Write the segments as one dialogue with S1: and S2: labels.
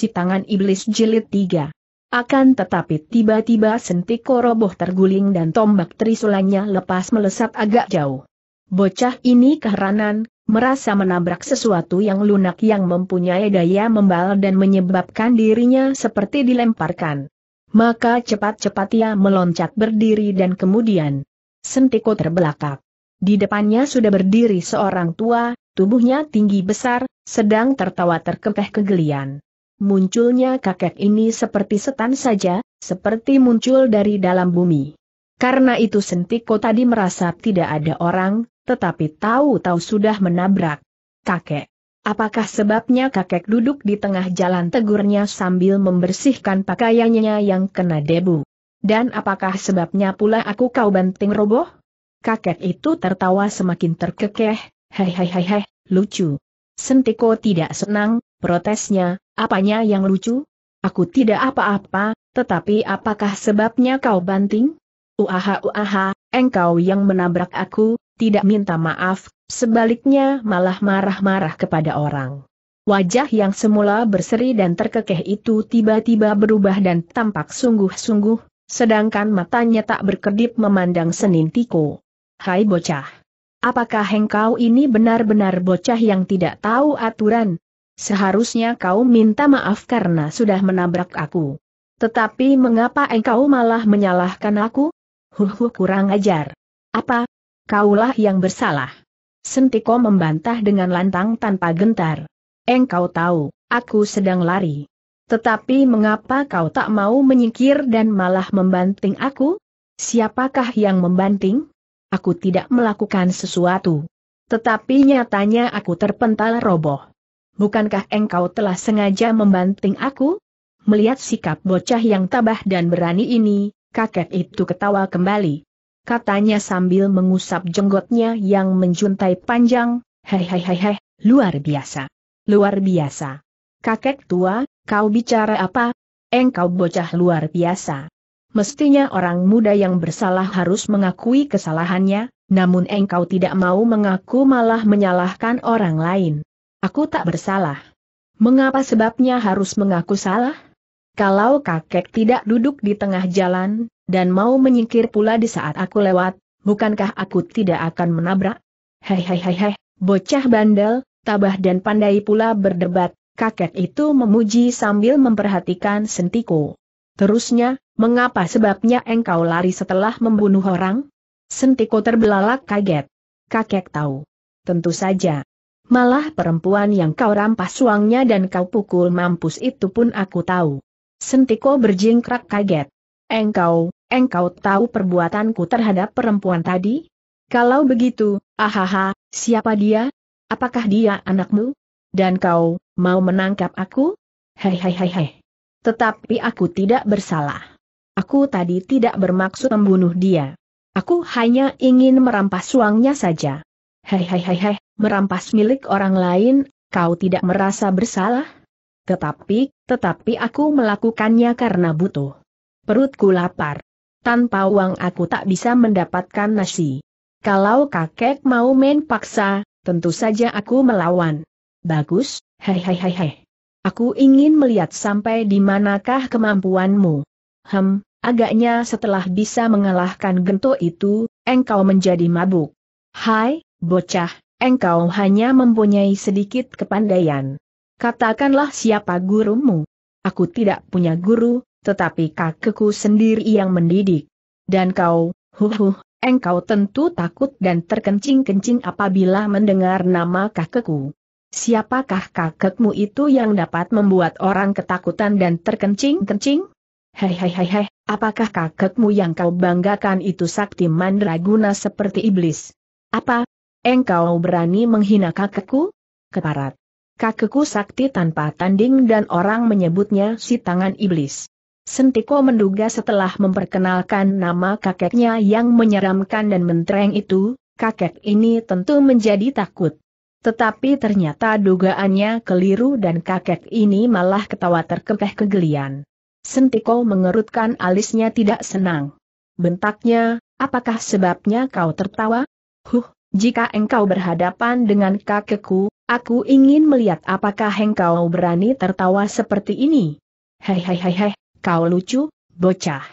S1: si tangan iblis jilid tiga. Akan tetapi tiba-tiba sentiko roboh terguling dan tombak trisulanya lepas melesat agak jauh. Bocah ini keheranan, merasa menabrak sesuatu yang lunak yang mempunyai daya membal dan menyebabkan dirinya seperti dilemparkan. Maka cepat-cepat ia meloncat berdiri dan kemudian sentiko terbelakang. Di depannya sudah berdiri seorang tua, tubuhnya tinggi besar, sedang tertawa terkekeh kegelian munculnya kakek ini seperti setan saja, seperti muncul dari dalam bumi. Karena itu Sentiko tadi merasa tidak ada orang, tetapi tahu-tahu sudah menabrak. Kakek. Apakah sebabnya kakek duduk di tengah jalan tegurnya sambil membersihkan pakaiannya yang kena debu? Dan apakah sebabnya pula aku kau banting roboh? Kakek itu tertawa semakin terkekeh, hehehehe, lucu. Sentiko tidak senang, protesnya, Apanya yang lucu? Aku tidak apa-apa, tetapi apakah sebabnya kau banting? Uaha uaha, engkau yang menabrak aku, tidak minta maaf, sebaliknya malah marah-marah kepada orang. Wajah yang semula berseri dan terkekeh itu tiba-tiba berubah dan tampak sungguh-sungguh, sedangkan matanya tak berkedip memandang Senin Tiko. Hai bocah! Apakah engkau ini benar-benar bocah yang tidak tahu aturan, Seharusnya kau minta maaf karena sudah menabrak aku. Tetapi mengapa engkau malah menyalahkan aku? Huhu kurang ajar. Apa? Kaulah yang bersalah. Sentiko membantah dengan lantang tanpa gentar. Engkau tahu, aku sedang lari. Tetapi mengapa kau tak mau menyingkir dan malah membanting aku? Siapakah yang membanting? Aku tidak melakukan sesuatu. Tetapi nyatanya aku terpental roboh bukankah engkau telah sengaja membanting aku? Melihat sikap bocah yang tabah dan berani ini, kakek itu ketawa kembali. Katanya sambil mengusap jenggotnya yang menjuntai panjang, hei hei hei hei, luar biasa. Luar biasa. Kakek tua, kau bicara apa? Engkau bocah luar biasa. Mestinya orang muda yang bersalah harus mengakui kesalahannya, namun engkau tidak mau mengaku malah menyalahkan orang lain. Aku tak bersalah. Mengapa sebabnya harus mengaku salah? Kalau kakek tidak duduk di tengah jalan, dan mau menyingkir pula di saat aku lewat, bukankah aku tidak akan menabrak? Hei Hehehehe, bocah bandel, tabah dan pandai pula berdebat, kakek itu memuji sambil memperhatikan sentiku. Terusnya, mengapa sebabnya engkau lari setelah membunuh orang? Sentiko terbelalak kaget. Kakek tahu. Tentu saja. Malah perempuan yang kau rampas uangnya dan kau pukul mampus itu pun aku tahu. Sentiko berjingkrak kaget. Engkau, engkau tahu perbuatanku terhadap perempuan tadi? Kalau begitu, ahaha, siapa dia? Apakah dia anakmu? Dan kau, mau menangkap aku? Hei hei hei hei. Tetapi aku tidak bersalah. Aku tadi tidak bermaksud membunuh dia. Aku hanya ingin merampas uangnya saja. Hei hei hei hei, merampas milik orang lain, kau tidak merasa bersalah? Tetapi, tetapi aku melakukannya karena butuh. Perutku lapar. Tanpa uang aku tak bisa mendapatkan nasi. Kalau kakek mau main paksa, tentu saja aku melawan. Bagus, hei hei hei hei. Aku ingin melihat sampai di manakah kemampuanmu. Hem, agaknya setelah bisa mengalahkan gento itu, engkau menjadi mabuk. Hai, bocah, engkau hanya mempunyai sedikit kepandaian. Katakanlah siapa gurumu. Aku tidak punya guru, tetapi kakekku sendiri yang mendidik. Dan kau, huhuh, engkau tentu takut dan terkencing-kencing apabila mendengar nama kakekku. Siapakah kakekmu itu yang dapat membuat orang ketakutan dan terkencing-kencing? Hei hei hei hei, apakah kakekmu yang kau banggakan itu sakti mandraguna seperti iblis? Apa, Engkau berani menghina kakekku? Keparat. Kakekku sakti tanpa tanding dan orang menyebutnya si tangan iblis. Sentiko menduga setelah memperkenalkan nama kakeknya yang menyeramkan dan mentereng itu, kakek ini tentu menjadi takut. Tetapi ternyata dugaannya keliru dan kakek ini malah ketawa terkekeh kegelian. Sentiko mengerutkan alisnya tidak senang. Bentaknya, apakah sebabnya kau tertawa? Huh, jika engkau berhadapan dengan kakekku, aku ingin melihat apakah engkau berani tertawa seperti ini. Hei hei hei, kau lucu, bocah.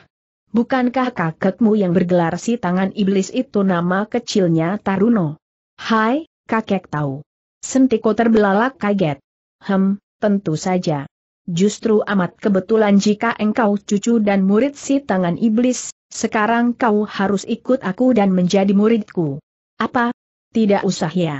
S1: Bukankah kakekmu yang bergelar si tangan iblis itu nama kecilnya Taruno? Hai, kakek tahu. Sentiko terbelalak kaget. Hem, tentu saja. Justru amat kebetulan jika engkau cucu dan murid si tangan iblis, sekarang kau harus ikut aku dan menjadi muridku. Apa? Tidak usah ya.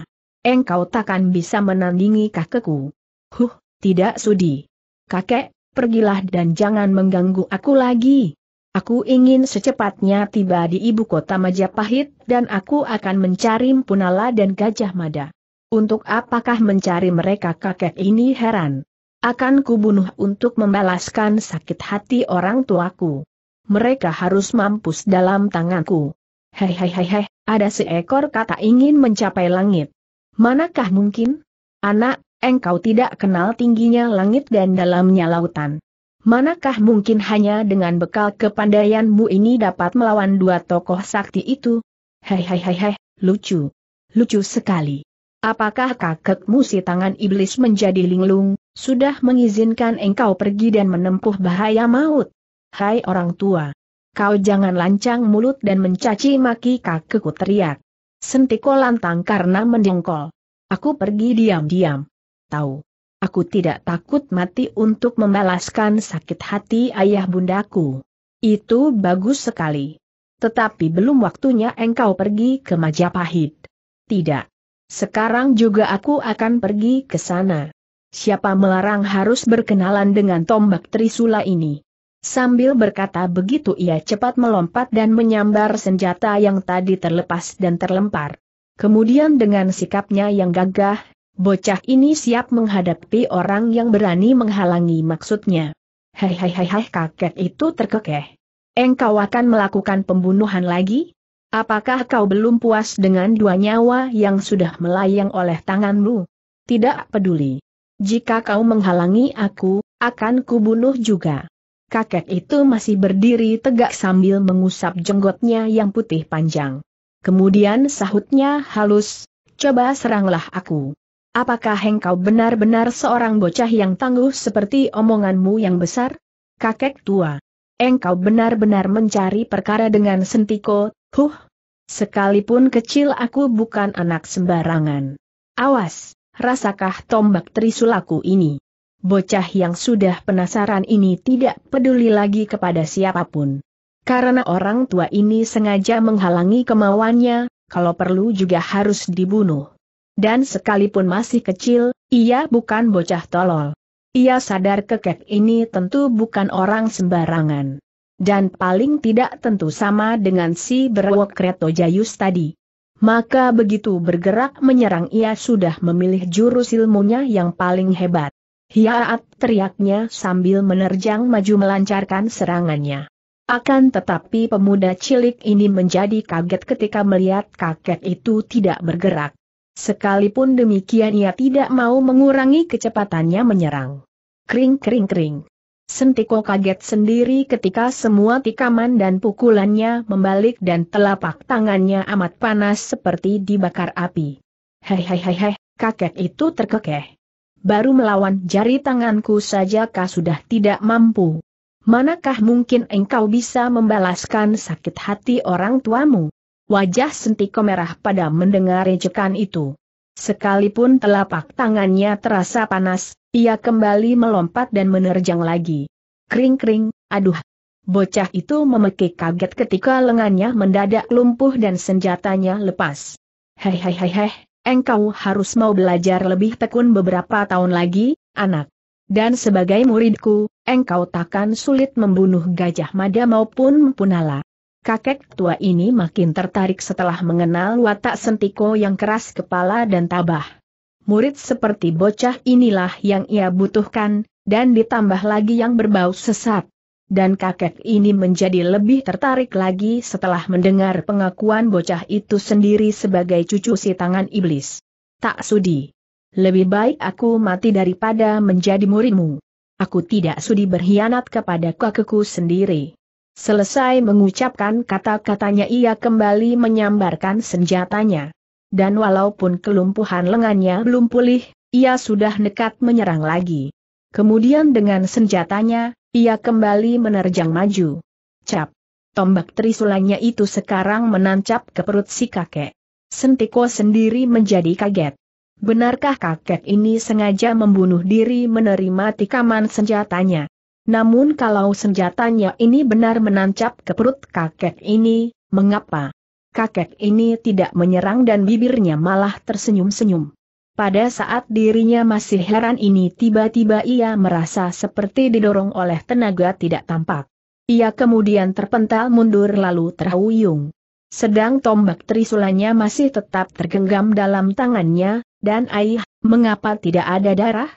S1: Engkau takkan bisa menandingi kakekku. Huh, tidak sudi. Kakek, pergilah dan jangan mengganggu aku lagi. Aku ingin secepatnya tiba di ibu kota Majapahit dan aku akan mencari Punalah dan Gajah Mada. Untuk apakah mencari mereka kakek ini heran? Akan kubunuh untuk membalaskan sakit hati orang tuaku. Mereka harus mampus dalam tanganku. Hei hei hei hei, ada seekor kata ingin mencapai langit. Manakah mungkin? Anak, engkau tidak kenal tingginya langit dan dalamnya lautan. Manakah mungkin hanya dengan bekal kepandaianmu ini dapat melawan dua tokoh sakti itu? Hei hei hei hei, lucu. Lucu sekali. Apakah kakekmu si tangan iblis menjadi linglung, sudah mengizinkan engkau pergi dan menempuh bahaya maut? Hai orang tua, Kau jangan lancang mulut dan mencaci maki kakekku teriak. Sentiko lantang karena mendengkol. Aku pergi diam-diam. Tahu. Aku tidak takut mati untuk membalaskan sakit hati ayah bundaku. Itu bagus sekali. Tetapi belum waktunya engkau pergi ke Majapahit. Tidak. Sekarang juga aku akan pergi ke sana. Siapa melarang harus berkenalan dengan tombak Trisula ini? Sambil berkata begitu ia cepat melompat dan menyambar senjata yang tadi terlepas dan terlempar. Kemudian dengan sikapnya yang gagah, bocah ini siap menghadapi orang yang berani menghalangi maksudnya. Hei hei hei hei kakek itu terkekeh. Engkau akan melakukan pembunuhan lagi? Apakah kau belum puas dengan dua nyawa yang sudah melayang oleh tanganmu? Tidak peduli. Jika kau menghalangi aku, akan kubunuh juga kakek itu masih berdiri tegak sambil mengusap jenggotnya yang putih panjang. Kemudian sahutnya halus, coba seranglah aku. Apakah engkau benar-benar seorang bocah yang tangguh seperti omonganmu yang besar? Kakek tua. Engkau benar-benar mencari perkara dengan sentiko, huh? Sekalipun kecil aku bukan anak sembarangan. Awas, rasakah tombak trisulaku ini? bocah yang sudah penasaran ini tidak peduli lagi kepada siapapun. Karena orang tua ini sengaja menghalangi kemauannya, kalau perlu juga harus dibunuh. Dan sekalipun masih kecil, ia bukan bocah tolol. Ia sadar kekek ini tentu bukan orang sembarangan. Dan paling tidak tentu sama dengan si berwok Kreto Jayus tadi. Maka begitu bergerak menyerang ia sudah memilih jurus ilmunya yang paling hebat. Hiaat teriaknya sambil menerjang maju melancarkan serangannya. Akan tetapi pemuda cilik ini menjadi kaget ketika melihat kakek itu tidak bergerak. Sekalipun demikian ia tidak mau mengurangi kecepatannya menyerang. Kring kring kring. Sentiko kaget sendiri ketika semua tikaman dan pukulannya membalik dan telapak tangannya amat panas seperti dibakar api. Hei hei hei hei, kakek itu terkekeh baru melawan jari tanganku saja kau sudah tidak mampu. Manakah mungkin engkau bisa membalaskan sakit hati orang tuamu? Wajah sentiko merah pada mendengar ejekan itu. Sekalipun telapak tangannya terasa panas, ia kembali melompat dan menerjang lagi. Kring-kring, aduh. Bocah itu memekik kaget ketika lengannya mendadak lumpuh dan senjatanya lepas. Hei hei hei hei, engkau harus mau belajar lebih tekun beberapa tahun lagi, anak. Dan sebagai muridku, engkau takkan sulit membunuh gajah mada maupun mpunala. Kakek tua ini makin tertarik setelah mengenal watak sentiko yang keras kepala dan tabah. Murid seperti bocah inilah yang ia butuhkan, dan ditambah lagi yang berbau sesat dan kakek ini menjadi lebih tertarik lagi setelah mendengar pengakuan bocah itu sendiri sebagai cucu si tangan iblis. Tak sudi. Lebih baik aku mati daripada menjadi muridmu. Aku tidak sudi berkhianat kepada kakekku sendiri. Selesai mengucapkan kata-katanya ia kembali menyambarkan senjatanya. Dan walaupun kelumpuhan lengannya belum pulih, ia sudah nekat menyerang lagi. Kemudian dengan senjatanya, ia kembali menerjang maju. Cap! Tombak trisulanya itu sekarang menancap ke perut si kakek. Sentiko sendiri menjadi kaget. Benarkah kakek ini sengaja membunuh diri menerima tikaman senjatanya? Namun kalau senjatanya ini benar menancap ke perut kakek ini, mengapa? Kakek ini tidak menyerang dan bibirnya malah tersenyum-senyum. Pada saat dirinya masih heran ini tiba-tiba ia merasa seperti didorong oleh tenaga tidak tampak. Ia kemudian terpental mundur lalu terhuyung. Sedang tombak trisulanya masih tetap tergenggam dalam tangannya, dan ayah, mengapa tidak ada darah?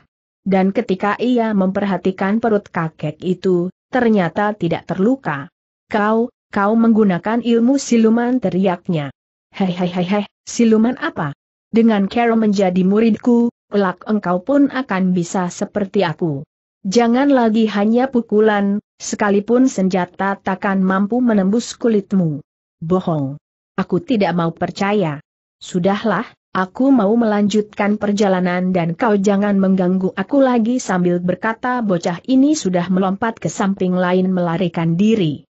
S1: Dan ketika ia memperhatikan perut kakek itu, ternyata tidak terluka. Kau, kau menggunakan ilmu siluman teriaknya. Hei hei hei hei, siluman apa? Dengan Carol menjadi muridku, pelak engkau pun akan bisa seperti aku. Jangan lagi hanya pukulan, sekalipun senjata takkan mampu menembus kulitmu. Bohong. Aku tidak mau percaya. Sudahlah, aku mau melanjutkan perjalanan dan kau jangan mengganggu aku lagi sambil berkata bocah ini sudah melompat ke samping lain melarikan diri.